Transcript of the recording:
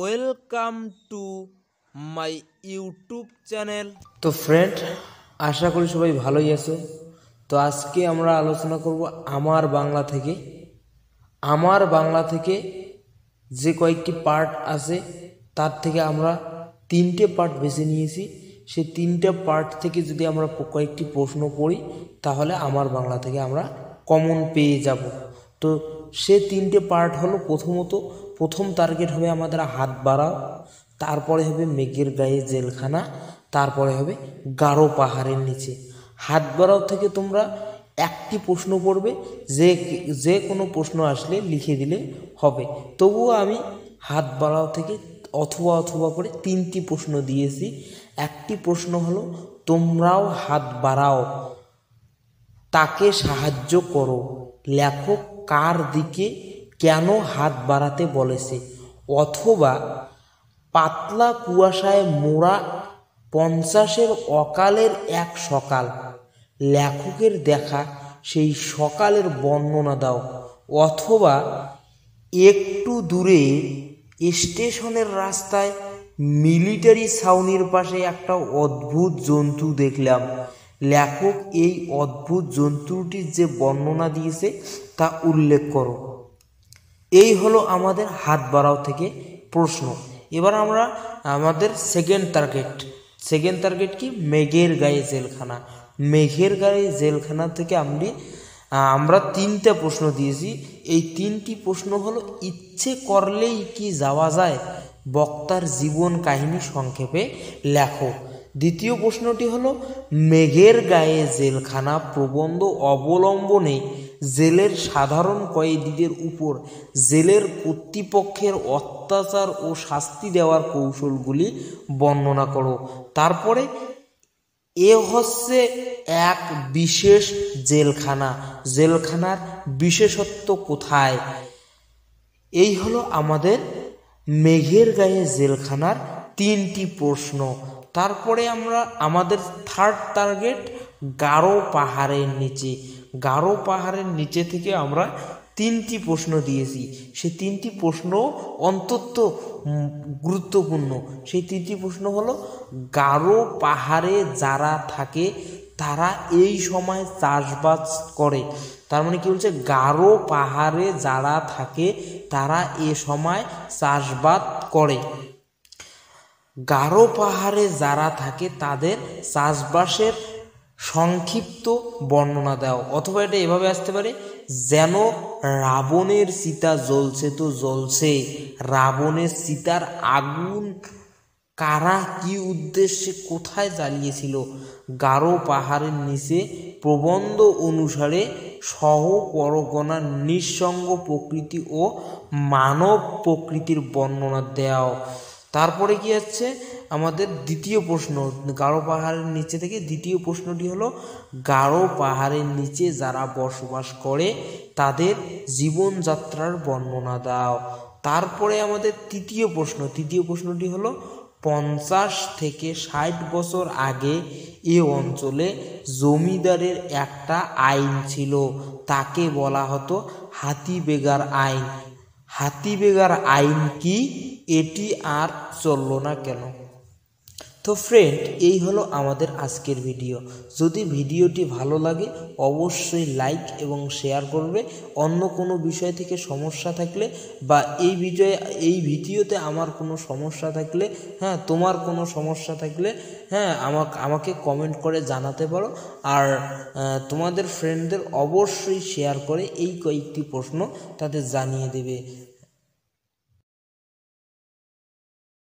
welcome to my YouTube channel তো friend আশা করি সবাই ভালোই আছো তো আজকে আমরা আলোচনা করব আমার বাংলা থেকে আমার বাংলা থেকে যে কয়েকটি পার্ট আছে তার থেকে আমরা তিনটে পার্ট বেছে নিয়েছি সে তিনটে পার্ট থেকে যদি আমরা কয়েকটি প্রশ্ন পড়ি তাহলে আমার বাংলা থেকে আমরা কমন পেয়ে যাব তো সে তিনটে পার্ট হলো প্রথমত প্রথম টার্গেট হবে আমাদের হাত বাড়া তারপরে হবে মেঘের গায়ে জেলখানা তারপরে হবে গাঢ় পাহাড়ের নিচে হাত বাড়াও থেকে তোমরা একটি প্রশ্ন পড়বে যে যে কোনো প্রশ্ন আসলে লিখে দিলে হবে তবুও আমি হাত বাড়াও থেকে অথবা অথবা করে তিনটি প্রশ্ন দিয়েছি একটি প্রশ্ন হলো তোমরাও হাত বাড়াও তাকে সাহায্য করো লেখক কার দিকে কেন হাত বাড়াতে বলেছে অথবা পাতলা কুয়াশায় মোড়া পঞ্চাশের অকালের এক সকাল লেখকের দেখা সেই সকালের বর্ণনা দাও অথবা একটু দূরে স্টেশনের রাস্তায় মিলিটারি ছাউনির পাশে একটা অদ্ভুত জন্তু দেখলাম লেখক এই অদ্ভুত জন্তুটির যে বর্ণনা দিয়েছে তা উল্লেখ করো এই হলো আমাদের হাত বাড়াও থেকে প্রশ্ন এবার আমরা আমাদের সেকেন্ড টার্গেট সেকেন্ড টার্গেট কি মেঘের গায়ে জেলখানা মেঘের গায়ে জেলখানা থেকে আপনি আমরা তিনটা প্রশ্ন দিয়েছি এই তিনটি প্রশ্ন হলো ইচ্ছে করলেই কি যাওয়া যায় বক্তার জীবন কাহিনী সংক্ষেপে লেখো দ্বিতীয় প্রশ্নটি হলো মেঘের গায়ে জেলখানা প্রবন্ধ অবলম্বনে জেলের সাধারণ কয়েদিদের উপর জেলের কর্তৃপক্ষের অত্যাচার ও শাস্তি দেওয়ার কৌশলগুলি বর্ণনা করো তারপরে এ হচ্ছে এক বিশেষ জেলখানা জেলখানার বিশেষত্ব কোথায় এই হলো আমাদের মেঘের গায়ে জেলখানার তিনটি প্রশ্ন তারপরে আমরা আমাদের থার্ড টার্গেট গাঢ় পাহাড়ের নিচে গারো পাহাড়ের নিচে থেকে আমরা তিনটি প্রশ্ন দিয়েছি সে তিনটি প্রশ্ন অন্তত গুরুত্বপূর্ণ সেই তিনটি প্রশ্ন হলো গারো পাহাড়ে যারা থাকে তারা এই সময় চাষবাস করে তার মানে কি বলছে গারো পাহাড়ে যারা থাকে তারা এ সময় চাষবাস করে গারো পাহাড়ে যারা থাকে তাদের চাষবাসের সংক্ষিপ্ত বর্ণনা দাও অথবা এটা এভাবে আসতে পারে যেন রাবণের সীতা জ্বলছে তো জ্বলছে রাবণের সীতার আগুন কারা কি উদ্দেশ্যে কোথায় জ্বালিয়েছিল গারো পাহাড়ের নিচে প্রবন্ধ অনুসারে সহ পরগনার নিঃসঙ্গ প্রকৃতি ও মানব প্রকৃতির বর্ণনা দেওয়া তারপরে কি আছে আমাদের দ্বিতীয় প্রশ্ন গারো পাহাড়ের নিচে থেকে দ্বিতীয় প্রশ্নটি হলো গারো পাহাড়ের নিচে যারা বসবাস করে তাদের জীবনযাত্রার বর্ণনা দাও তারপরে আমাদের তৃতীয় প্রশ্ন তৃতীয় প্রশ্নটি হলো পঞ্চাশ থেকে ষাট বছর আগে এ অঞ্চলে জমিদারের একটা আইন ছিল তাকে বলা হতো বেগার আইন হাতিবেগার আইন কি এটি আর চলল না কেন তো ফ্রেন্ড এই হলো আমাদের আজকের ভিডিও যদি ভিডিওটি ভালো লাগে অবশ্যই লাইক এবং শেয়ার করবে অন্য কোনো বিষয় থেকে সমস্যা থাকলে বা এই বিষয়ে এই ভিডিওতে আমার কোনো সমস্যা থাকলে হ্যাঁ তোমার কোনো সমস্যা থাকলে হ্যাঁ আমাকে আমাকে কমেন্ট করে জানাতে পারো আর তোমাদের ফ্রেন্ডদের অবশ্যই শেয়ার করে এই কয়েকটি প্রশ্ন তাদের জানিয়ে দেবে